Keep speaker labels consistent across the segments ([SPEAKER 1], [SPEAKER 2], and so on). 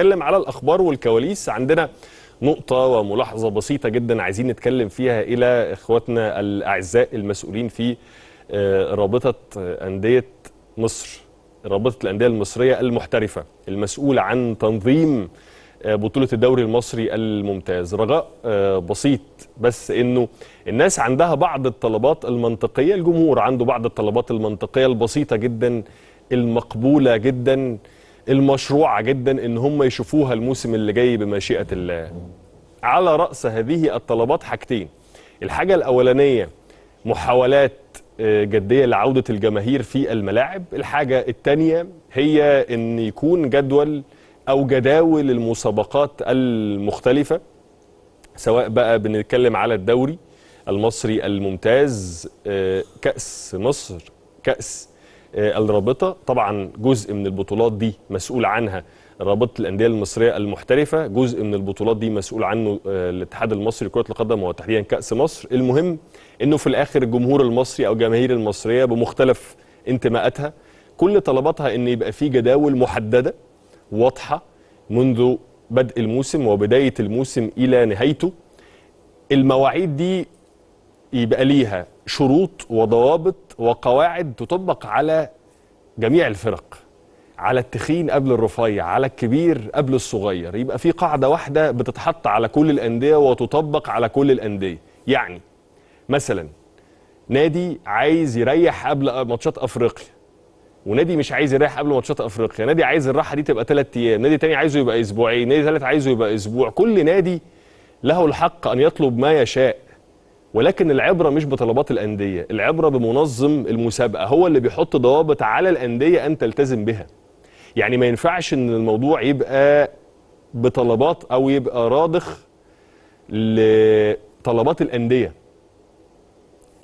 [SPEAKER 1] نتكلم على الأخبار والكواليس عندنا نقطة وملاحظة بسيطة جدا عايزين نتكلم فيها إلى إخواتنا الأعزاء المسؤولين في آه، رابطة آه، أندية مصر رابطة الأندية المصرية المحترفة المسؤولة عن تنظيم آه، بطولة الدوري المصري الممتاز رجاء بسيط بس انه الناس عندها بعض الطلبات المنطقية الجمهور عنده بعض الطلبات المنطقية البسيطة جدا المقبولة جدا المشروعه جدا ان هم يشوفوها الموسم اللي جاي بمشيئه الله. على راس هذه الطلبات حاجتين. الحاجه الاولانيه محاولات آه، جديه لعوده الجماهير في الملاعب، الحاجه الثانيه هي ان يكون جدول او جداول المسابقات المختلفه سواء بقى بنتكلم على الدوري المصري الممتاز آه، كأس مصر كأس آه، الرابطه طبعا جزء من البطولات دي مسؤول عنها رابطه الانديه المصريه المحترفه جزء من البطولات دي مسؤول عنه آه، الاتحاد المصري لكره القدم وتحديدا كاس مصر المهم انه في الاخر الجمهور المصري او الجماهير المصريه بمختلف انتماءاتها كل طلباتها ان يبقى في جداول محدده واضحه منذ بدء الموسم وبدايه الموسم الى نهايته المواعيد دي يبقى ليها شروط وضوابط وقواعد تطبق على جميع الفرق على التخين قبل الرفيع على الكبير قبل الصغير يبقى في قاعدة واحدة بتتحط على كل الأندية وتطبق على كل الأندية يعني مثلا نادي عايز يريح قبل ماتشات أفريقيا ونادي مش عايز يريح قبل ماتشات افريقيا نادي عايز الراحه دي تبقى 3 ايام نادي تاني عايزه يبقى اسبوعين نادي ثالث عايزه يبقى اسبوع كل نادي له الحق ان يطلب ما يشاء ولكن العبره مش بطلبات الانديه العبره بمنظم المسابقه هو اللي بيحط ضوابط على الانديه ان تلتزم بها يعني ما ينفعش ان الموضوع يبقى بطلبات او يبقى راضخ لطلبات الانديه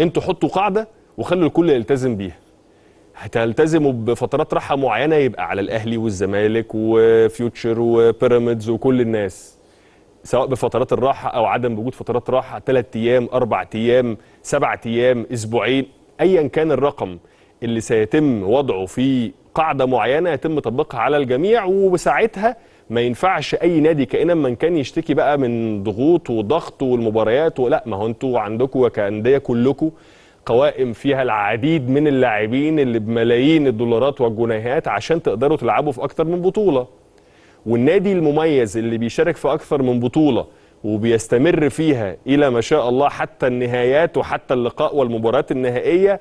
[SPEAKER 1] انتوا حطوا قاعده وخلوا الكل يلتزم بيها هتلتزموا بفترات راحه معينه يبقى على الاهلي والزمالك وفيوتشر وبيراميدز وكل الناس سواء بفترات الراحه او عدم وجود فترات راحه ثلاث ايام اربع ايام سبع ايام اسبوعين ايا كان الرقم اللي سيتم وضعه في قاعده معينه يتم تطبيقها على الجميع وساعتها ما ينفعش اي نادي كائنا من كان يشتكي بقى من ضغوط وضغط والمباريات ولا ما هو انتوا عندكم وكانديه كلكم قوائم فيها العديد من اللاعبين اللي بملايين الدولارات والجنيهات عشان تقدروا تلعبوا في اكتر من بطوله والنادي المميز اللي بيشارك في اكثر من بطوله وبيستمر فيها الى ما شاء الله حتى النهايات وحتى اللقاء والمباريات النهائيه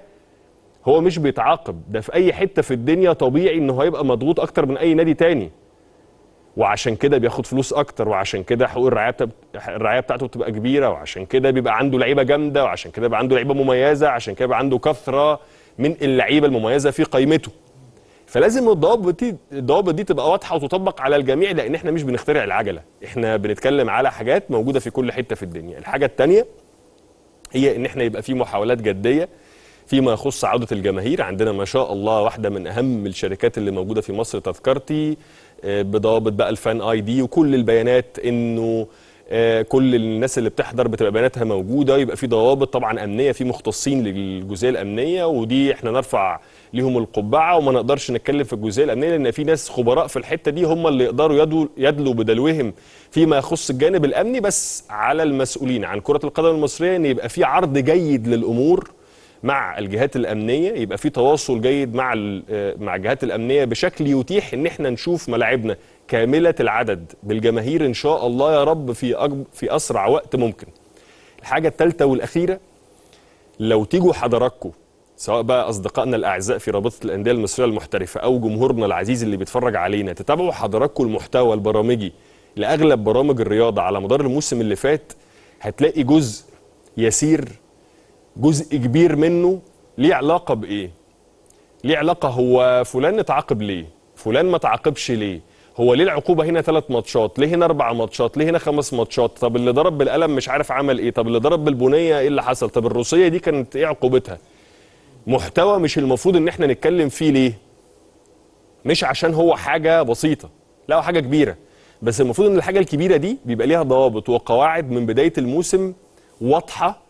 [SPEAKER 1] هو مش بيتعاقب ده في اي حته في الدنيا طبيعي انه هيبقى مضغوط اكتر من اي نادي تاني وعشان كده بياخد فلوس اكتر وعشان كده حقوق الرعايه الرعايه بتاعته بتبقى كبيره وعشان كده بيبقى عنده لعيبه جامده وعشان كده بيبقى عنده لعيبه مميزه عشان كده بيبقى عنده كثره من اللعيبه المميزه في قائمته فلازم الضوابط دي الضوابط دي تبقى واضحه وتطبق على الجميع لان احنا مش بنخترع العجله احنا بنتكلم على حاجات موجوده في كل حته في الدنيا الحاجه الثانيه هي ان احنا يبقى في محاولات جديه فيما يخص عوده الجماهير عندنا ما شاء الله واحده من اهم الشركات اللي موجوده في مصر تذكرتي آه، بضوابط بقى الفان اي دي وكل البيانات انه آه، كل الناس اللي بتحضر بتبقى بياناتها موجوده يبقى في ضوابط طبعا امنيه في مختصين للجزئيه الامنيه ودي احنا نرفع ليهم القبعه وما نقدرش نتكلم في الجزئيه الامنيه لان في ناس خبراء في الحته دي هم اللي يقدروا يدلوا, يدلوا بدلوهم فيما يخص الجانب الامني بس على المسؤولين عن كره القدم المصريه ان يبقى في عرض جيد للامور مع الجهات الامنيه يبقى في تواصل جيد مع آه، مع الجهات الامنيه بشكل يتيح ان احنا نشوف ملاعبنا كامله العدد بالجماهير ان شاء الله يا رب في في اسرع وقت ممكن. الحاجه الثالثه والاخيره لو تيجوا حضراتكم سواء بقى اصدقائنا الاعزاء في رابطه الانديه المصريه المحترفه او جمهورنا العزيز اللي بيتفرج علينا تتابعوا حضراتكم المحتوى البرامجي لاغلب برامج الرياضه على مدار الموسم اللي فات هتلاقي جزء يسير جزء كبير منه ليه علاقه بايه ليه علاقه هو فلان اتعاقب ليه فلان ما تعاقبش ليه هو ليه العقوبه هنا ثلاث ماتشات ليه هنا اربع ماتشات ليه هنا خمس ماتشات طب اللي ضرب بالقلم مش عارف عمل ايه طب اللي ضرب بالبنيه ايه اللي حصل طب الروسيه دي كانت ايه عقوبتها محتوى مش المفروض ان احنا نتكلم فيه ليه مش عشان هو حاجه بسيطه لا هو حاجه كبيره بس المفروض ان الحاجه الكبيره دي بيبقى ليها ضوابط وقواعد من بدايه الموسم واضحه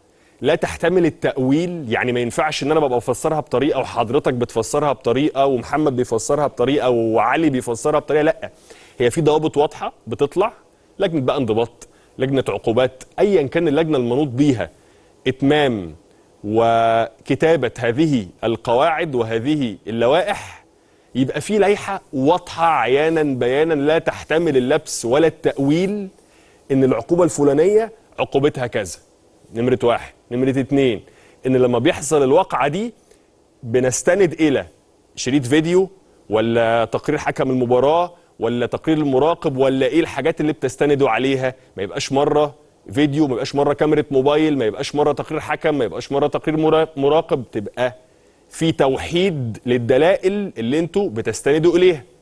[SPEAKER 1] لا تحتمل التأويل يعني ما ينفعش ان انا ببقى بفسرها بطريقه وحضرتك بتفسرها بطريقه ومحمد بيفسرها بطريقه وعلي بيفسرها بطريقه لا هي في ضوابط واضحه بتطلع لجنه بقى انضباط لجنه عقوبات ايا كان اللجنه المنوط بيها اتمام وكتابه هذه القواعد وهذه اللوائح يبقى في لائحه واضحه عيانا بيانا لا تحتمل اللبس ولا التاويل ان العقوبه الفلانيه عقوبتها كذا نمره واحد نمرة اتنين ان لما بيحصل الواقعة دي بنستند الى شريط فيديو ولا تقرير حكم المباراة ولا تقرير المراقب ولا ايه الحاجات اللي بتستندوا عليها ما يبقاش مرة فيديو ما يبقاش مرة كاميرا موبايل ما يبقاش مرة تقرير حكم ما يبقاش مرة تقرير مراقب تبقى في توحيد للدلائل اللي انتوا بتستندوا اليها